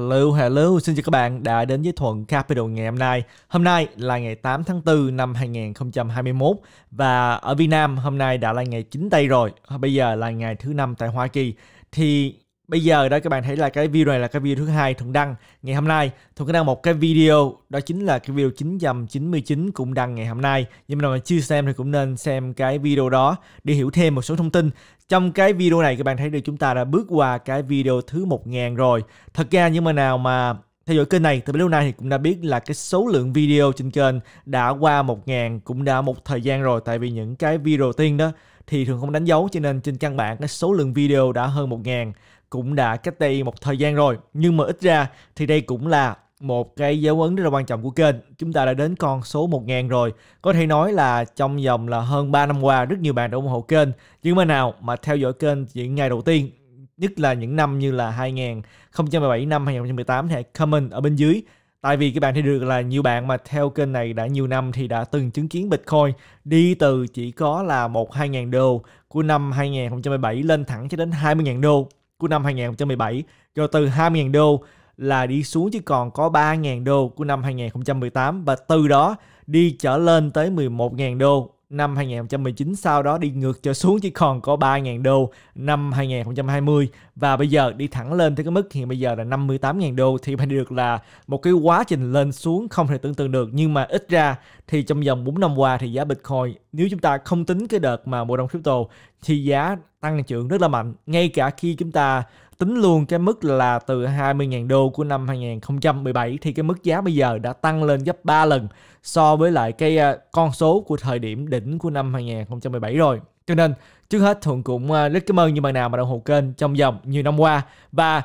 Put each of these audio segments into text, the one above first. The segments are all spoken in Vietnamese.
Hello, hello, xin chào các bạn đã đến với Thuận Capital ngày hôm nay. Hôm nay là ngày 8 tháng 4 năm 2021 và ở Việt Nam hôm nay đã là ngày 9 tây rồi, bây giờ là ngày thứ năm tại Hoa Kỳ. Thì Bây giờ đó các bạn thấy là cái video này là cái video thứ hai Thuận đăng ngày hôm nay. Thuận đăng một cái video đó chính là cái video 999 cũng đăng ngày hôm nay. Nhưng mà chưa xem thì cũng nên xem cái video đó để hiểu thêm một số thông tin. Trong cái video này các bạn thấy được chúng ta đã bước qua cái video thứ 1000 rồi. Thật ra nhưng mà nào mà theo dõi kênh này từ lúc này thì cũng đã biết là cái số lượng video trên kênh đã qua 1000 cũng đã một thời gian rồi tại vì những cái video tiên đó thì thường không đánh dấu cho nên trên căn bản cái số lượng video đã hơn 1000 cũng đã cách đây một thời gian rồi nhưng mà ít ra thì đây cũng là một cái dấu ấn rất là quan trọng của kênh chúng ta đã đến con số 1.000 rồi có thể nói là trong vòng là hơn 3 năm qua rất nhiều bạn đã ủng hộ kênh nhưng mà nào mà theo dõi kênh những ngày đầu tiên nhất là những năm như là 2017 năm 2018 thì hãy comment ở bên dưới tại vì các bạn thấy được là nhiều bạn mà theo kênh này đã nhiều năm thì đã từng chứng kiến Bitcoin đi từ chỉ có là 1 2 ngàn đô của năm 2017 lên thẳng cho đến 20 ngàn đô của năm 2017 rồi từ 20.000 đô là đi xuống chỉ còn có 3.000 đô của năm 2018 và từ đó đi trở lên tới 11.000 đô năm 2019 sau đó đi ngược trở xuống chỉ còn có 3.000 đô năm 2020 và bây giờ đi thẳng lên tới cái mức hiện bây giờ là 58.000 đô thì phải được là một cái quá trình lên xuống không thể tưởng tượng được nhưng mà ít ra thì trong vòng 4 năm qua thì giá Bitcoin nếu chúng ta không tính cái đợt mà mùa đông crypto thì giá tăng trưởng rất là mạnh ngay cả khi chúng ta tính luôn cái mức là từ 20.000 đô của năm 2017 thì cái mức giá bây giờ đã tăng lên gấp 3 lần so với lại cái ờ, con số của thời điểm đỉnh của năm 2017 rồi. Cho nên trước hết Thuận cũng ờ, rất cảm ơn những bạn nào mà đồng hồ kênh trong vòng nhiều năm qua và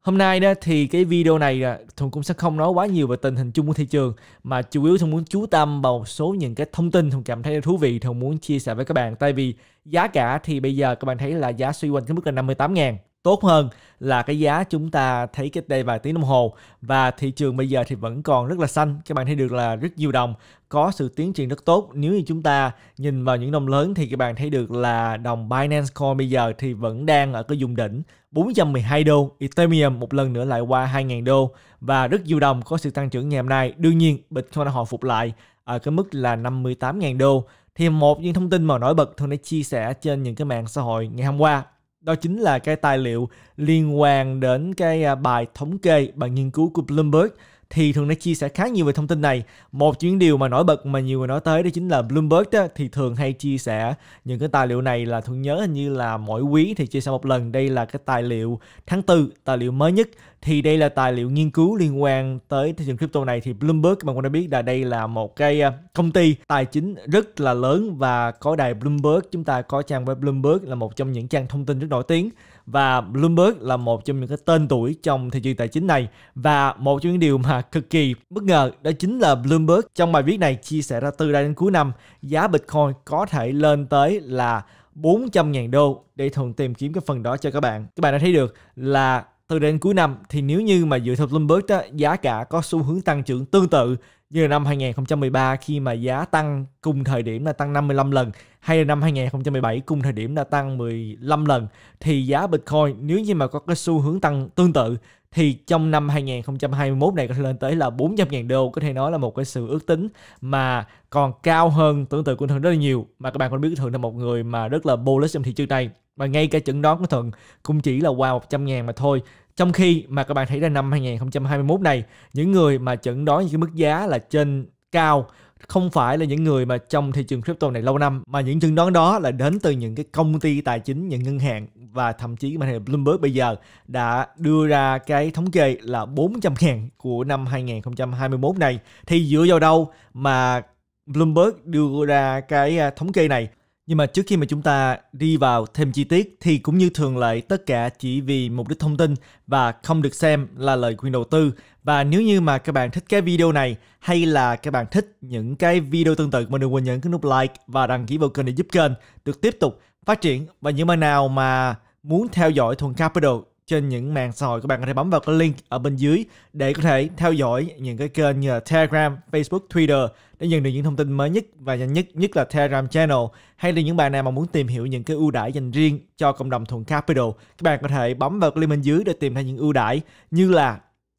Hôm nay đó thì cái video này ờ, Thuận cũng sẽ không nói quá nhiều về tình hình chung của thị trường mà chủ yếu Thuận muốn chú tâm vào một số những cái thông tin Thuận cảm thấy thú vị Thuận muốn chia sẻ với các bạn tại vì giá cả thì bây giờ các bạn thấy là giá suy quanh cái mức là 58 ngàn tốt hơn là cái giá chúng ta thấy cách đây vài tiếng đồng hồ và thị trường bây giờ thì vẫn còn rất là xanh các bạn thấy được là rất nhiều đồng có sự tiến triển rất tốt nếu như chúng ta nhìn vào những đồng lớn thì các bạn thấy được là đồng Binance Coin bây giờ thì vẫn đang ở cái vùng đỉnh 412 đô Ethereum một lần nữa lại qua 2.000 đô và rất nhiều đồng có sự tăng trưởng ngày hôm nay đương nhiên Bitcoin đã hồi phục lại ở cái mức là 58.000 đô thì một những thông tin mà nổi bật thường đã chia sẻ trên những cái mạng xã hội ngày hôm qua đó chính là cái tài liệu liên quan đến cái à, bài thống kê, bài nghiên cứu của Bloomberg thì thường đã chia sẻ khá nhiều về thông tin này. Một chuyến điều mà nổi bật mà nhiều người nói tới đó chính là Bloomberg đó, thì thường hay chia sẻ những cái tài liệu này là thường nhớ hình như là mỗi quý thì chia sẻ một lần. Đây là cái tài liệu tháng 4, tài liệu mới nhất thì đây là tài liệu nghiên cứu liên quan tới thị trường crypto này thì Bloomberg các bạn cũng đã biết là đây là một cái à, công ty tài chính rất là lớn và có đài Bloomberg chúng ta có trang web Bloomberg là một trong những trang thông tin rất nổi tiếng và Bloomberg là một trong những cái tên tuổi trong thị trường tài chính này và một trong những điều mà cực kỳ bất ngờ đó chính là Bloomberg trong bài viết này chia sẻ ra từ đây đến cuối năm giá Bitcoin có thể lên tới là 400.000 đô để thường tìm kiếm cái phần đó cho các bạn. Các bạn đã thấy được là từ đến cuối năm thì nếu như mà dựa theo Bloomberg đó, giá cả có xu hướng tăng trưởng tương tự như là năm 2013 khi mà giá tăng cùng thời điểm là tăng 55 lần hay là năm 2017 cùng thời điểm là tăng 15 lần thì giá Bitcoin nếu như mà có cái xu hướng tăng tương tự thì trong năm 2021 này có thể lên tới là 400.000 đô có thể nói là một cái sự ước tính mà còn cao hơn tưởng tượng của Thuận rất là nhiều mà các bạn cũng biết Thuận là một người mà rất là bullish trong thị trường này mà ngay cả chừng đoán của Thuận cũng chỉ là qua 100 000 mà thôi trong khi mà các bạn thấy là năm 2021 này, những người mà chẩn đoán những cái mức giá là trên cao không phải là những người mà trong thị trường crypto này lâu năm mà những chẩn đoán đó là đến từ những cái công ty tài chính những ngân hàng và thậm chí mà là Bloomberg bây giờ đã đưa ra cái thống kê là 400 ngàn của năm 2021 này thì dựa vào đâu mà Bloomberg đưa ra cái à, thống kê này nhưng mà trước khi mà chúng ta đi vào thêm chi tiết thì cũng như thường lệ tất cả chỉ vì mục đích thông tin và không được xem là lời khuyên đầu tư. Và nếu như mà các bạn thích cái video này hay là các bạn thích những cái video tương tự mình đừng quên nhấn cái nút like và đăng ký vào kênh để giúp kênh được tiếp tục phát triển. Và những bạn nào mà muốn theo dõi Thuần Capital trên những mạng xã hội các bạn có thể bấm vào cái link ở bên dưới để có thể theo dõi những cái kênh như Telegram, Facebook, Twitter để nhận được những thông tin mới nhất và nhanh nhất nhất là Telegram channel hay là những bạn nào mà muốn tìm hiểu những cái ưu đãi dành riêng cho cộng đồng thuận capital các bạn có thể bấm vào cái link bên dưới để tìm thấy những ưu đãi như là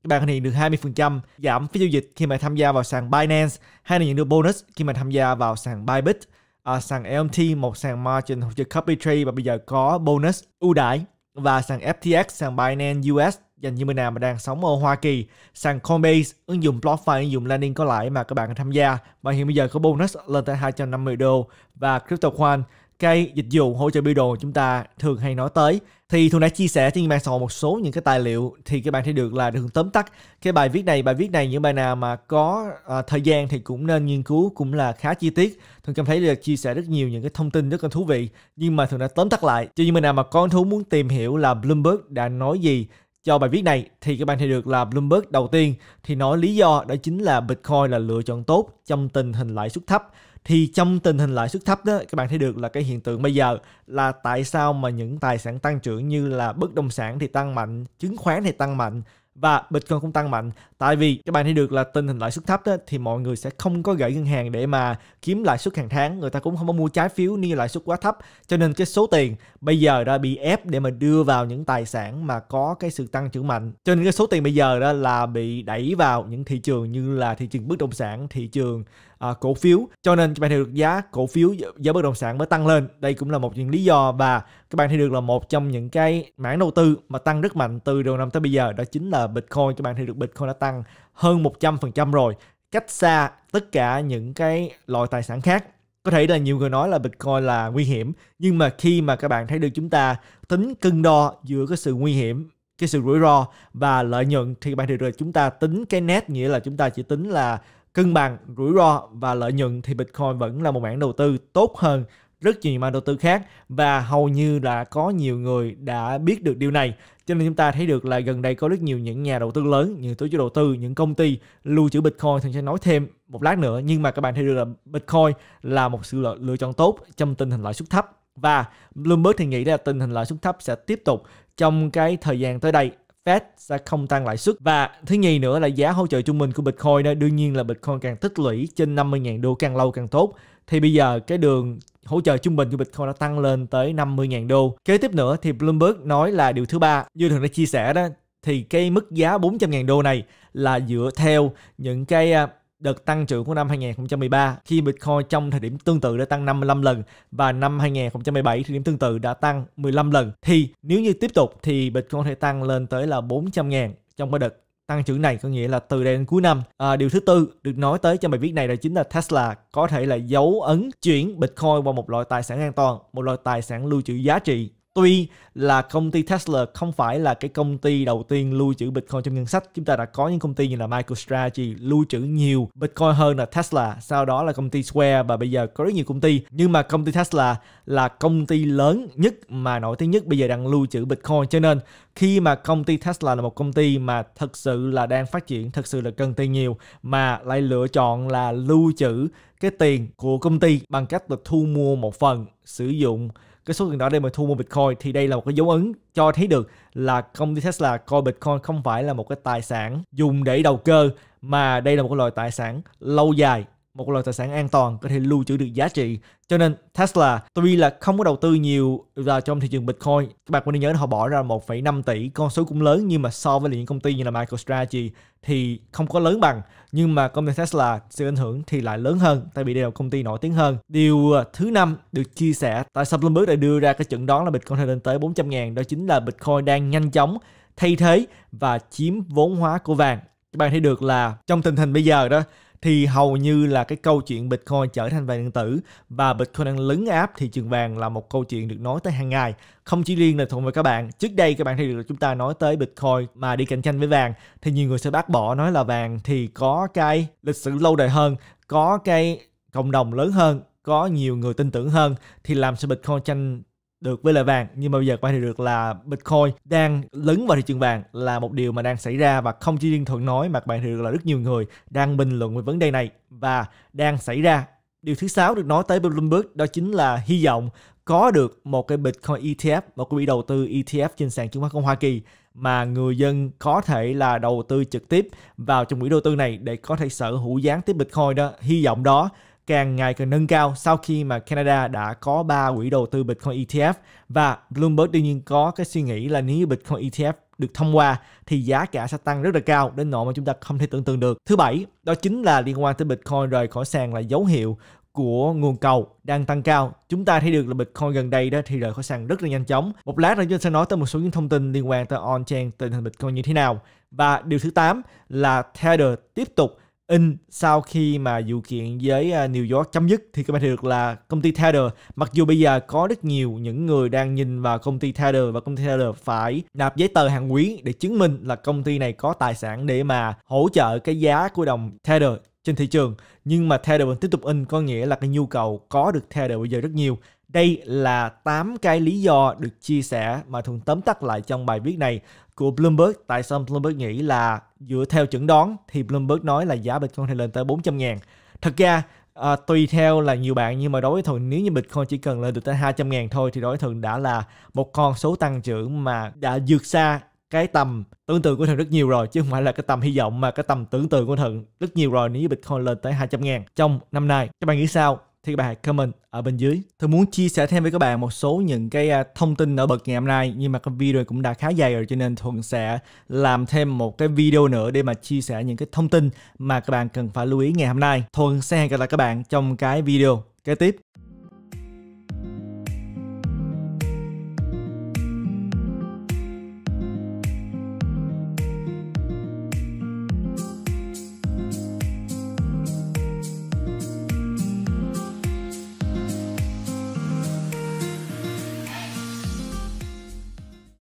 các bạn có hiện được 20% giảm phí giao dịch khi mà tham gia vào sàn Binance hay là nhận được bonus khi mà tham gia vào sàn Bybit, à, sàn LMT, một sàn margin hoặc là copy trade và bây giờ có bonus ưu đãi và sàn FTX, sàn Binance US dành cho người nào mà đang sống ở Hoa Kỳ, sàn Coinbase, ứng dụng BlockFi, ứng dụng lending có lãi mà các bạn tham gia và hiện bây giờ có bonus lên tới 250 đô và CryptoQuant, cây dịch vụ hỗ trợ biểu đồ chúng ta thường hay nói tới thì thường đã chia sẻ trên mạng xã hội một số những cái tài liệu thì các bạn thấy được là được tóm tắt cái bài viết này bài viết này những bài nào mà có à, thời gian thì cũng nên nghiên cứu cũng là khá chi tiết thường cảm thấy được chia sẻ rất nhiều những cái thông tin rất là thú vị nhưng mà thường đã tóm tắt lại cho những bạn nào mà con thú muốn tìm hiểu là Bloomberg đã nói gì cho bài viết này thì các bạn thấy được là Bloomberg đầu tiên thì nói lý do đó chính là Bitcoin là lựa chọn tốt trong tình hình lãi suất thấp thì trong tình hình lãi suất thấp đó các bạn thấy được là cái hiện tượng bây giờ là tại sao mà những tài sản tăng trưởng như là bất động sản thì tăng mạnh chứng khoán thì tăng mạnh và Bitcoin cũng tăng mạnh tại vì các bạn thấy được là tình hình lãi suất thấp đó, thì mọi người sẽ không có gửi ngân hàng để mà kiếm lãi suất hàng tháng người ta cũng không có mua trái phiếu nếu lãi suất quá thấp cho nên cái số tiền bây giờ đã bị ép để mà đưa vào những tài sản mà có cái sự tăng trưởng mạnh cho nên cái số tiền bây giờ đó là bị đẩy vào những thị trường như là thị trường bất động sản thị trường à, cổ phiếu cho nên các bạn thấy được giá cổ phiếu giá bất động sản mới tăng lên đây cũng là một những lý do và các bạn thấy được là một trong những cái mảng đầu tư mà tăng rất mạnh từ đầu năm tới bây giờ đó chính là Bitcoin các bạn thấy được Bitcoin đã tăng hơn 100% rồi cách xa tất cả những cái loại tài sản khác có thể là nhiều người nói là Bitcoin là nguy hiểm nhưng mà khi mà các bạn thấy được chúng ta tính cân đo giữa cái sự nguy hiểm cái sự rủi ro và lợi nhuận thì các bạn thấy được chúng ta tính cái net nghĩa là chúng ta chỉ tính là cân bằng rủi ro và lợi nhuận thì Bitcoin vẫn là một mảng đầu tư tốt hơn rất nhiều mảng đầu tư khác và hầu như là có nhiều người đã biết được điều này cho nên chúng ta thấy được là gần đây có rất nhiều những nhà đầu tư lớn những tổ chức đầu tư những công ty lưu trữ bitcoin thì sẽ nói thêm một lát nữa nhưng mà các bạn thấy được là bitcoin là một sự lựa chọn tốt trong tình hình lãi suất thấp và Bloomberg thì nghĩ là tình hình lãi suất thấp sẽ tiếp tục trong cái thời gian tới đây Fed sẽ không tăng lãi suất. Và thứ nhì nữa là giá hỗ trợ trung bình của Bitcoin đó, đương nhiên là Bitcoin càng tích lũy trên 50.000 đô càng lâu càng tốt. Thì bây giờ cái đường hỗ trợ trung bình của Bitcoin đã tăng lên tới 50.000 đô. Kế tiếp nữa thì Bloomberg nói là điều thứ ba, như thường đã chia sẻ đó, thì cái mức giá 400.000 đô này là dựa theo những cái à, đợt tăng trưởng của năm 2013 khi Bitcoin trong thời điểm tương tự đã tăng 55 lần và năm 2017 thời điểm tương tự đã tăng 15 lần thì nếu như tiếp tục thì Bitcoin có thể tăng lên tới là 400 ngàn trong cái đợt tăng trưởng này có nghĩa là từ đây đến cuối năm. À, điều thứ tư được nói tới trong bài viết này là chính là Tesla có thể là dấu ấn chuyển Bitcoin vào một loại tài sản an toàn, một loại tài sản lưu trữ giá trị Tuy là công ty Tesla không phải là cái công ty đầu tiên lưu trữ Bitcoin trong ngân sách. Chúng ta đã có những công ty như là MicroStrategy lưu trữ nhiều Bitcoin hơn là Tesla. Sau đó là công ty Square và bây giờ có rất nhiều công ty. Nhưng mà công ty Tesla là công ty lớn nhất mà nổi tiếng nhất bây giờ đang lưu trữ Bitcoin. Cho nên khi mà công ty Tesla là một công ty mà thực sự là đang phát triển, thực sự là cần tiền nhiều mà lại lựa chọn là lưu trữ cái tiền của công ty bằng cách là thu mua một phần sử dụng cái số tiền đó để mà thu mua Bitcoin thì đây là một cái dấu ấn cho thấy được là công ty Tesla coi Bitcoin không phải là một cái tài sản dùng để đầu cơ mà đây là một cái loại tài sản lâu dài một loại tài sản an toàn có thể lưu trữ được giá trị. Cho nên Tesla tuy là không có đầu tư nhiều vào trong thị trường Bitcoin, các bạn nên nhớ họ bỏ ra 1,5 tỷ, con số cũng lớn nhưng mà so với những công ty như là MicroStrategy thì không có lớn bằng, nhưng mà công ty Tesla sự ảnh hưởng thì lại lớn hơn tại vì đây là công ty nổi tiếng hơn. Điều à, thứ năm được chia sẻ tại sao Bloomberg đã đưa ra cái chuẩn đoán là Bitcoin lên tới 400 000 đó chính là Bitcoin đang nhanh chóng thay thế và chiếm vốn hóa của vàng. Các bạn thấy được là trong tình hình bây giờ đó thì hầu như là cái câu chuyện Bitcoin trở thành vàng điện tử và Bitcoin đang lấn áp thị trường vàng là một câu chuyện được nói tới hàng ngày. Không chỉ riêng là thuận với các bạn, trước đây các bạn thấy được chúng ta nói tới Bitcoin mà đi cạnh tranh với vàng thì nhiều người sẽ bác bỏ nói là vàng thì có cái lịch sử lâu đời hơn, có cái cộng đồng lớn hơn, có nhiều người tin tưởng hơn thì làm sao Bitcoin tranh được với lại vàng nhưng mà bây giờ quay thì được là Bitcoin đang lấn vào thị trường vàng là một điều mà đang xảy ra và không chỉ riêng Thuận nói mà các bạn thì được là rất nhiều người đang bình luận về vấn đề này và đang xảy ra điều thứ sáu được nói tới Bloomberg đó chính là hy vọng có được một cái Bitcoin ETF, một cái quỹ đầu tư ETF trên sàn chứng khoán của Hoa Kỳ mà người dân có thể là đầu tư trực tiếp vào trong quỹ đầu tư này để có thể sở hữu gián tiếp Bitcoin đó. Hy vọng đó càng ngày càng nâng cao sau khi mà Canada đã có ba quỹ đầu tư Bitcoin ETF và Bloomberg đương nhiên có cái suy nghĩ là nếu Bitcoin ETF được thông qua thì giá cả sẽ tăng rất là cao đến nỗi mà chúng ta không thể tưởng tượng được. Thứ bảy, đó chính là liên quan tới Bitcoin rời khỏi sàn là dấu hiệu của nguồn cầu đang tăng cao. Chúng ta thấy được là Bitcoin gần đây đó thì rời khỏi sàn rất là nhanh chóng. Một lát nữa chúng ta sẽ nói tới một số những thông tin liên quan tới on-chain tình hình Bitcoin như thế nào. Và điều thứ 8 là Tether tiếp tục in sau khi mà vụ kiện với à, New York chấm dứt thì các bạn thấy được là công ty Tether mặc dù bây giờ có rất nhiều những người đang nhìn vào công ty Tether và công ty Tether phải nạp giấy tờ hàng quý để chứng minh là công ty này có tài sản để mà hỗ trợ cái giá của đồng Tether trên thị trường nhưng mà Tether vẫn tiếp tục in có nghĩa là cái nhu cầu có được Tether bây giờ rất nhiều đây là 8 cái lý do được chia sẻ mà Thuận tóm tắt lại trong bài viết này của Bloomberg. Tại sao Bloomberg nghĩ là dựa theo chuẩn đoán thì Bloomberg nói là giá Bitcoin thì lên tới 400 ngàn. Thật ra à, tùy theo là nhiều bạn nhưng mà đối với Thuận nếu như Bitcoin chỉ cần lên được tới 200 ngàn thôi thì đối với Thuận đã là một con số tăng trưởng mà đã vượt xa cái tầm tưởng tượng của Thuận rất nhiều rồi chứ không phải là cái tầm hy vọng mà cái tầm tưởng tượng của Thuận rất nhiều rồi nếu như Bitcoin lên tới 200 ngàn trong năm nay. Các bạn nghĩ sao? thì các bạn hãy comment ở bên dưới. Tôi muốn chia sẻ thêm với các bạn một số những cái à, thông tin nổi bật ngày hôm nay nhưng mà cái video cũng đã khá dài rồi cho nên Thuận sẽ làm thêm một cái video nữa để mà chia sẻ những cái thông tin mà các bạn cần phải lưu ý ngày hôm nay. Thuận sẽ hẹn gặp lại các bạn trong cái video kế tiếp.